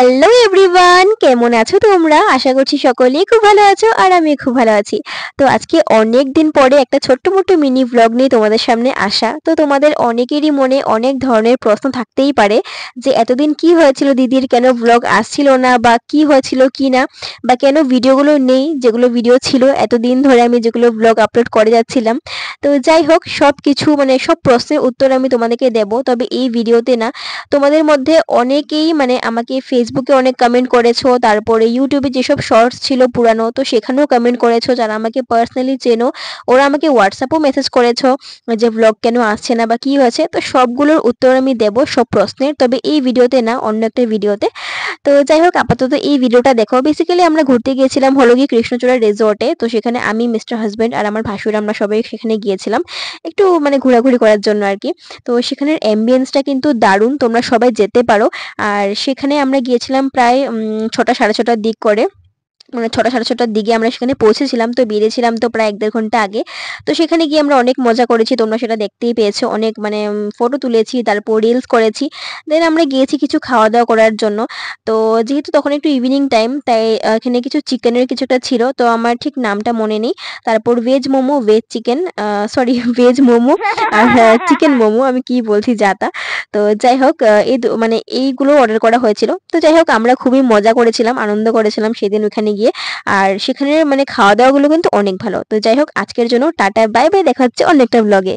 hello everyone কেমন আছো তোমরা আশা করছি সকলেই খুব ভালো আছো আর আমি খুব ভালো আছি তো আজকে অনেক দিন পরে একটা ছোট্ট মোটো মিনি ব্লগ নিয়ে তোমাদের সামনে আসা তো তোমাদের অনেকেরই মনে অনেক ধরনের প্রশ্ন থাকতেই পারে যে এতদিন কি হয়েছিল দিদির কেন ব্লগ আসছিল না বা কি হয়েছিল কি না বা কেন ভিডিওগুলো নেই যেগুলো ভিডিও ছিল এতদিন ধরে আমি যেগুলো ব্লগ আপলোড করে যাচ্ছিলাম তো যাই হোক সব কিছু মানে সব প্রশ্নের উত্তর আমি তোমাদেরকে দেব তবে এই ভিডিওতে না তোমাদের মধ্যে অনেকেই মানে আমাকে ফেস ফেসবুকে অনেক কমেন্ট করেছো তারপরে ইউটিউবে যেসব শর্টস ছিল পুরানো তো সেখানেও কমেন্ট করেছো যারা আমাকে পার্সোনালি চেনো ওরা আমাকে হোয়াটসঅ্যাপও মেসেজ করেছো যে ব্লগ কেন আসছে না বা কি হয়েছে তো সবগুলোর উত্তর আমি দেব সব প্রশ্নের তবে এই ভিডিওতে না অন্য একটা ভিডিওতে তো যাই হোক আপাতত এই ভিডিওটা দেখো বেসিক্যালি আমরা ঘুরতে গিয়েছিলাম হলো গিয়ে কৃষ্ণচূড়া রিসোর্টে তো সেখানে আমি মিস্টার হাজব্যান্ড আর আমার ভাসুর আমরা সবাই সেখানে গিয়েছিলাম একটু মানে ঘোরাঘুরি করার জন্য আর কি তো সেখানের অ্যাম্বিয়েন্সটা কিন্তু দারুণ তোমরা সবাই যেতে পারো আর সেখানে আমরা গিয়েছিলাম প্রায় ছটা সাড়ে ছটার দিক করে মানে ছটা সাড়ে ছটার দিকে আমরা সেখানে পৌঁছেছিলাম তো বেরিয়েছিলাম তো প্রায় এক দেড় ঘন্টা আগে তো সেখানে গিয়ে আমরা অনেক মজা করেছি তোমরা সেটা দেখতেই পেয়েছো অনেক মানে ফটো তুলেছি তারপর রিলস করেছি দেন আমরা গিয়েছি কিছু খাওয়া দাওয়া করার জন্য তো যেহেতু তখন একটু ইভিনিং টাইম তাই এখানে কিছু চিকেনের কিছুটা ছিল তো আমার ঠিক নামটা মনে নেই তারপর veg momo veg chicken sorry veg momo আর চিকেন হ্যাঁ, মোমো আমি কি বলছি যা তা তো যাই হোক এই মানে এইগুলো অর্ডার করা হয়েছিল তো যাই হোক আমরা খুবই মজা করেছিলাম আনন্দ করেছিলাম সেদিন ওখানে গিয়ে আর সেখানে মানে খাওয়া দাওয়াগুলো কিন্তু অনেক ভালো তো যাই হোক আজকের জন্য টাটা বাই বাই দেখা হচ্ছে অন্য একটা ব্লগে